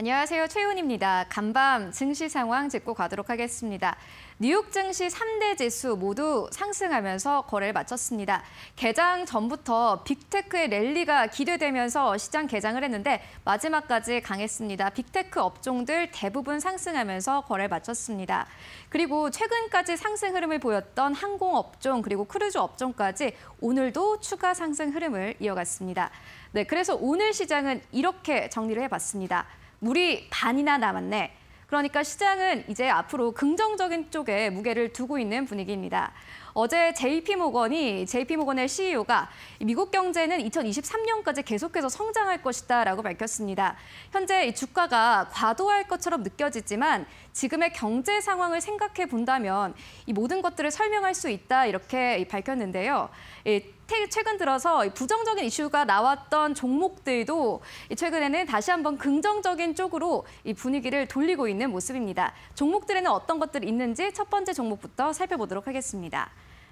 안녕하세요. 최윤입니다. 간밤 증시 상황 짚고 가도록 하겠습니다. 뉴욕 증시 3대 지수 모두 상승하면서 거래를 마쳤습니다. 개장 전부터 빅테크의 랠리가 기대되면서 시장 개장을 했는데 마지막까지 강했습니다. 빅테크 업종들 대부분 상승하면서 거래를 마쳤습니다. 그리고 최근까지 상승 흐름을 보였던 항공업종 그리고 크루즈 업종까지 오늘도 추가 상승 흐름을 이어갔습니다. 네, 그래서 오늘 시장은 이렇게 정리를 해봤습니다. 물이 반이나 남았네. 그러니까 시장은 이제 앞으로 긍정적인 쪽에 무게를 두고 있는 분위기입니다. 어제 JP모건이 JP모건의 CEO가 미국 경제는 2023년까지 계속해서 성장할 것이다 라고 밝혔습니다. 현재 주가가 과도할 것처럼 느껴지지만 지금의 경제 상황을 생각해 본다면 이 모든 것들을 설명할 수 있다 이렇게 밝혔는데요. 최근 들어서 부정적인 이슈가 나왔던 종목들도 최근에는 다시 한번 긍정적인 쪽으로 분위기를 돌리고 있는 모습입니다. 종목들에는 어떤 것들이 있는지 첫 번째 종목부터 살펴보도록 하겠습니다.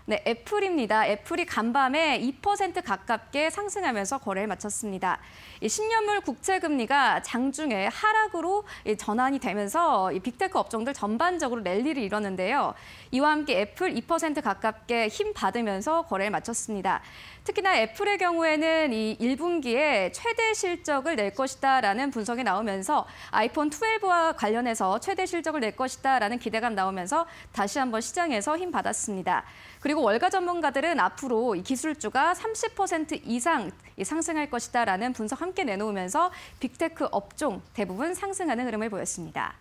네, 애플입니다. 애플이 간밤에 2% 가깝게 상승하면서 거래를 마쳤습니다. 10년물 국채 금리가 장중에 하락으로 전환이 되면서 빅테크 업종들 전반적으로 랠리를 이뤘는데요. 이와 함께 애플 2% 가깝게 힘 받으면서 거래를 마쳤습니다. 특히나 애플의 경우에는 이 1분기에 최대 실적을 낼 것이다라는 분석이 나오면서 아이폰 12와 관련해서 최대 실적을 낼 것이다라는 기대감 나오면서 다시 한번 시장에서 힘 받았습니다. 그리고 그리고 월가 전문가들은 앞으로 이 기술주가 30% 이상 상승할 것이다라는 분석 함께 내놓으면서 빅테크 업종 대부분 상승하는 흐름을 보였습니다.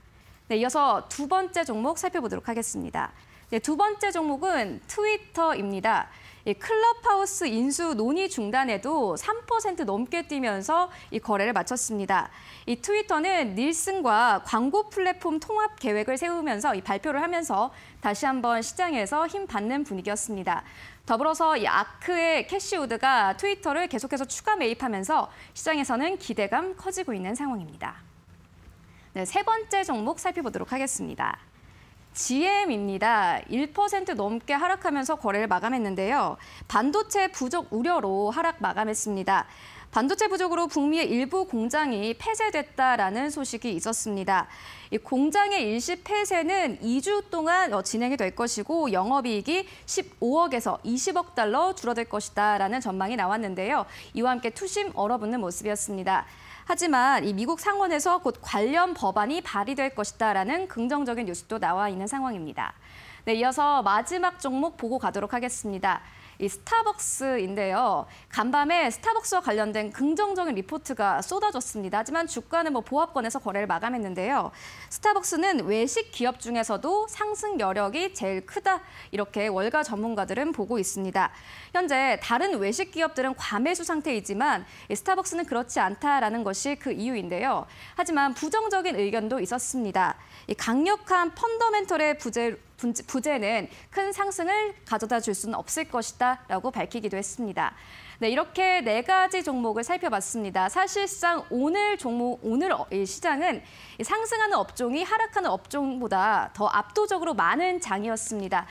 네, 이어서 두 번째 종목 살펴보도록 하겠습니다. 네, 두 번째 종목은 트위터입니다. 이 클럽하우스 인수 논의 중단에도 3% 넘게 뛰면서 이 거래를 마쳤습니다. 이 트위터는 닐슨과 광고 플랫폼 통합 계획을 세우면서 이 발표를 하면서 다시 한번 시장에서 힘 받는 분위기였습니다. 더불어서 이 아크의 캐시우드가 트위터를 계속해서 추가 매입하면서 시장에서는 기대감 커지고 있는 상황입니다. 네, 세 번째 종목 살펴보도록 하겠습니다. GM입니다. 1% 넘게 하락하면서 거래를 마감했는데요. 반도체 부족 우려로 하락 마감했습니다. 반도체 부족으로 북미의 일부 공장이 폐쇄됐다라는 소식이 있었습니다. 이 공장의 일시 폐쇄는 2주 동안 어, 진행이 될 것이고 영업이익이 15억에서 20억 달러 줄어들 것이다라는 전망이 나왔는데요. 이와 함께 투심 얼어붙는 모습이었습니다. 하지만 이 미국 상원에서 곧 관련 법안이 발의될 것이다라는 긍정적인 뉴스도 나와 있는 상황입니다. 네, 이어서 마지막 종목 보고 가도록 하겠습니다. 이 스타벅스인데요. 간밤에 스타벅스와 관련된 긍정적인 리포트가 쏟아졌습니다. 하지만 주가는 뭐 보합권에서 거래를 마감했는데요. 스타벅스는 외식 기업 중에서도 상승 여력이 제일 크다 이렇게 월가 전문가들은 보고 있습니다. 현재 다른 외식 기업들은 과매수 상태이지만 스타벅스는 그렇지 않다라는 것이 그 이유인데요. 하지만 부정적인 의견도 있었습니다. 강력한 펀더멘털의 부재, 부재는 큰 상승을 가져다 줄 수는 없을 것이다 라고 밝히기도 했습니다. 네, 이렇게 네 가지 종목을 살펴봤습니다. 사실상 오늘 종목, 오늘 어, 시장은 상승하는 업종이 하락하는 업종보다 더 압도적으로 많은 장이었습니다.